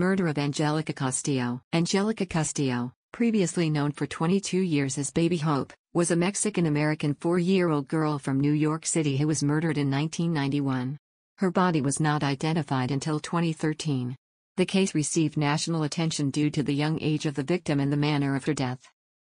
Murder of Angelica Castillo. Angelica Castillo, previously known for 22 years as Baby Hope, was a Mexican American four year old girl from New York City who was murdered in 1991. Her body was not identified until 2013. The case received national attention due to the young age of the victim and the manner of her death.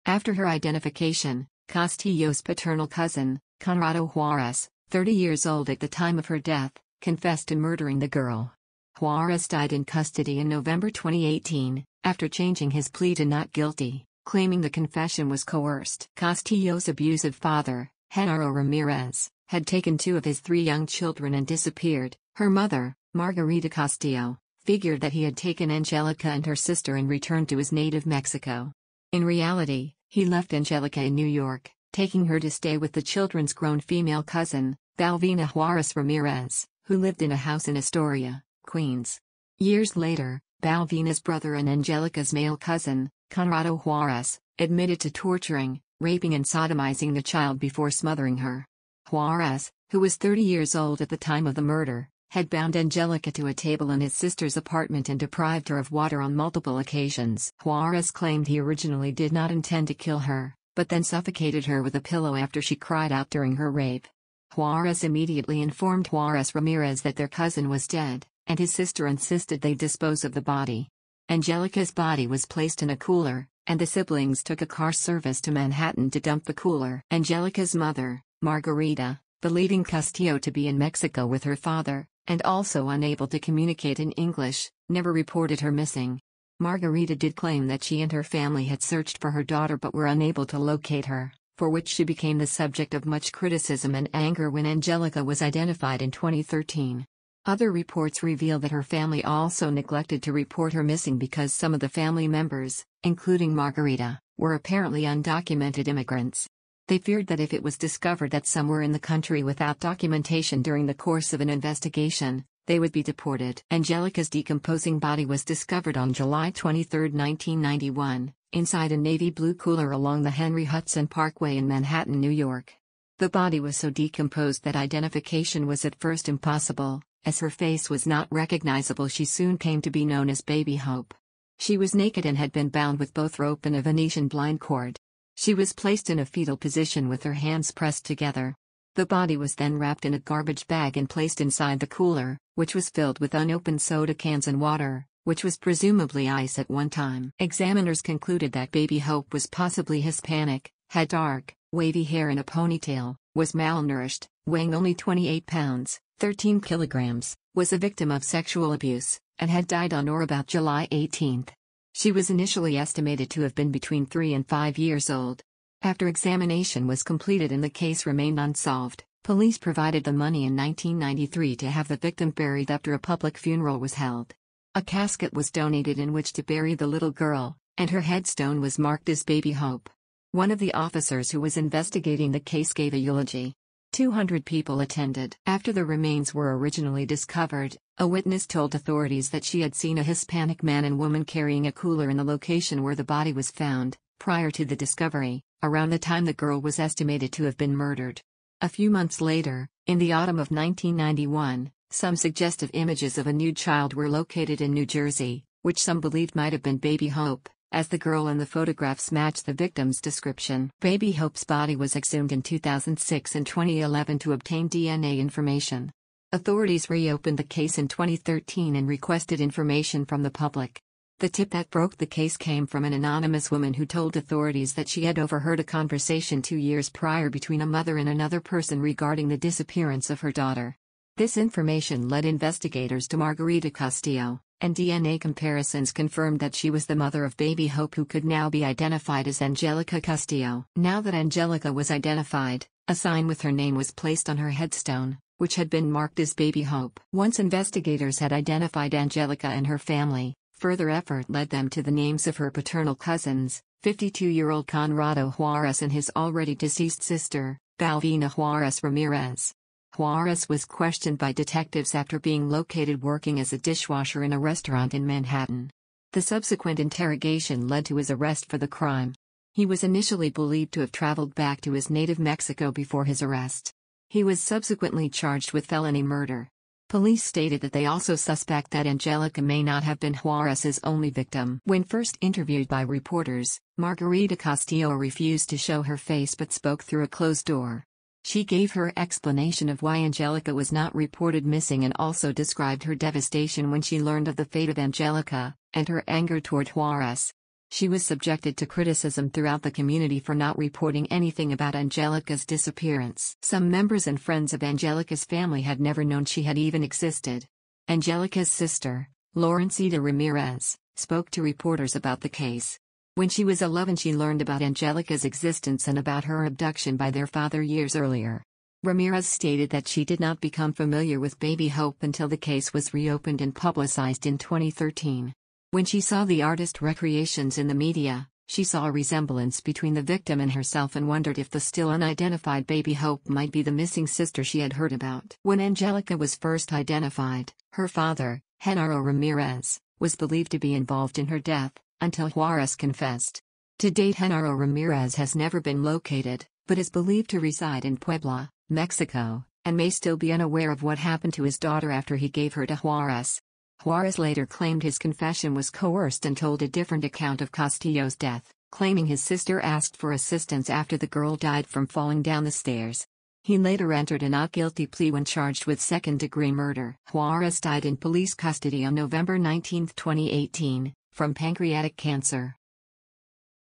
After her identification, Castillo's paternal cousin, Conrado Juarez, 30 years old at the time of her death, confessed to murdering the girl. Juarez died in custody in November 2018, after changing his plea to not guilty, claiming the confession was coerced. Castillo's abusive father, Genaro Ramirez, had taken two of his three young children and disappeared. Her mother, Margarita Castillo, figured that he had taken Angelica and her sister and returned to his native Mexico. In reality, he left Angelica in New York, taking her to stay with the children's grown female cousin, Balvina Juarez Ramirez, who lived in a house in Astoria. Queens. Years later, Balvina's brother and Angelica's male cousin, Conrado Juarez, admitted to torturing, raping and sodomizing the child before smothering her. Juarez, who was 30 years old at the time of the murder, had bound Angelica to a table in his sister's apartment and deprived her of water on multiple occasions. Juarez claimed he originally did not intend to kill her, but then suffocated her with a pillow after she cried out during her rape. Juarez immediately informed Juarez Ramirez that their cousin was dead, and his sister insisted they dispose of the body. Angelica's body was placed in a cooler, and the siblings took a car service to Manhattan to dump the cooler. Angelica's mother, Margarita, believing Castillo to be in Mexico with her father, and also unable to communicate in English, never reported her missing. Margarita did claim that she and her family had searched for her daughter but were unable to locate her, for which she became the subject of much criticism and anger when Angelica was identified in 2013. Other reports reveal that her family also neglected to report her missing because some of the family members, including Margarita, were apparently undocumented immigrants. They feared that if it was discovered that some were in the country without documentation during the course of an investigation, they would be deported. Angelica's decomposing body was discovered on July 23, 1991, inside a navy blue cooler along the Henry Hudson Parkway in Manhattan, New York. The body was so decomposed that identification was at first impossible, as her face was not recognizable she soon came to be known as Baby Hope. She was naked and had been bound with both rope and a Venetian blind cord. She was placed in a fetal position with her hands pressed together. The body was then wrapped in a garbage bag and placed inside the cooler, which was filled with unopened soda cans and water, which was presumably ice at one time. Examiners concluded that Baby Hope was possibly Hispanic, had dark, wavy hair in a ponytail, was malnourished, weighing only 28 pounds, 13 kilograms, was a victim of sexual abuse, and had died on or about July 18. She was initially estimated to have been between 3 and 5 years old. After examination was completed and the case remained unsolved, police provided the money in 1993 to have the victim buried after a public funeral was held. A casket was donated in which to bury the little girl, and her headstone was marked as Baby Hope. One of the officers who was investigating the case gave a eulogy. 200 people attended. After the remains were originally discovered, a witness told authorities that she had seen a Hispanic man and woman carrying a cooler in the location where the body was found, prior to the discovery, around the time the girl was estimated to have been murdered. A few months later, in the autumn of 1991, some suggestive images of a nude child were located in New Jersey, which some believed might have been baby Hope as the girl in the photographs match the victim's description. Baby Hope's body was exhumed in 2006 and 2011 to obtain DNA information. Authorities reopened the case in 2013 and requested information from the public. The tip that broke the case came from an anonymous woman who told authorities that she had overheard a conversation two years prior between a mother and another person regarding the disappearance of her daughter. This information led investigators to Margarita Castillo and DNA comparisons confirmed that she was the mother of baby Hope, who could now be identified as Angelica Castillo. Now that Angelica was identified, a sign with her name was placed on her headstone, which had been marked as Baby Hope. Once investigators had identified Angelica and her family, further effort led them to the names of her paternal cousins 52 year old Conrado Juarez and his already deceased sister, Balvina Juarez Ramirez. Juarez was questioned by detectives after being located working as a dishwasher in a restaurant in Manhattan. The subsequent interrogation led to his arrest for the crime. He was initially believed to have traveled back to his native Mexico before his arrest. He was subsequently charged with felony murder. Police stated that they also suspect that Angelica may not have been Juarez's only victim. When first interviewed by reporters, Margarita Castillo refused to show her face but spoke through a closed door. She gave her explanation of why Angelica was not reported missing and also described her devastation when she learned of the fate of Angelica, and her anger toward Juarez. She was subjected to criticism throughout the community for not reporting anything about Angelica's disappearance. Some members and friends of Angelica's family had never known she had even existed. Angelica's sister, Laurencita Ramirez, spoke to reporters about the case. When she was 11, she learned about Angelica's existence and about her abduction by their father years earlier. Ramirez stated that she did not become familiar with Baby Hope until the case was reopened and publicized in 2013. When she saw the artist recreations in the media, she saw a resemblance between the victim and herself and wondered if the still unidentified Baby Hope might be the missing sister she had heard about. When Angelica was first identified, her father, Genaro Ramirez, was believed to be involved in her death, until Juarez confessed. To date Genaro Ramirez has never been located, but is believed to reside in Puebla, Mexico, and may still be unaware of what happened to his daughter after he gave her to Juarez. Juarez later claimed his confession was coerced and told a different account of Castillo's death, claiming his sister asked for assistance after the girl died from falling down the stairs. He later entered a not guilty plea when charged with second degree murder. Juarez died in police custody on November 19, 2018, from pancreatic cancer.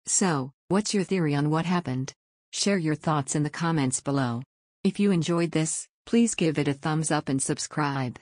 So, what's your theory on what happened? Share your thoughts in the comments below. If you enjoyed this, please give it a thumbs up and subscribe.